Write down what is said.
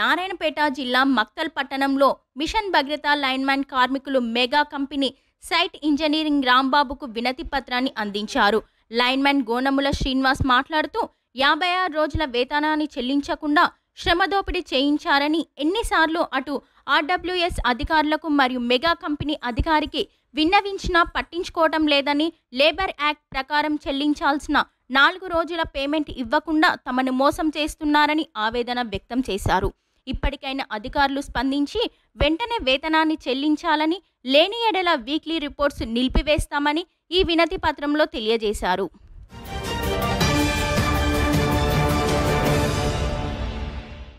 నారాయణపేట జిల్లా మక్తల్ పట్టణంలో మిషన్ భద్రత లైన్మ్యాన్ కార్మికులు మెగా కంపెనీ సైట్ ఇంజనీరింగ్ రాంబాబుకు వినతి పత్రాన్ని అందించారు లైన్మ్యాన్ గోనముల శ్రీనివాస్ మాట్లాడుతూ యాభై ఆరు రోజుల వేతనాన్ని చెల్లించకుండా శ్రమదోపిడీ చేయించారని ఎన్నిసార్లు అటు ఆర్డబ్ల్యూఎస్ అధికారులకు మరియు మెగా కంపెనీ అధికారికి విన్నవించినా పట్టించుకోవటం లేదని లేబర్ యాక్ట్ ప్రకారం చెల్లించాల్సిన నాలుగు రోజుల పేమెంట్ ఇవ్వకుండా తమను మోసం చేస్తున్నారని ఆవేదన వ్యక్తం చేశారు ఇప్పటికైనా అధికారులు స్పందించి వెంటనే వేతనాన్ని చెల్లించాలని లేని ఎడల వీక్లీ రిపోర్ట్స్ నిలిపివేస్తామని ఈ వినతి పత్రంలో తెలియజేశారు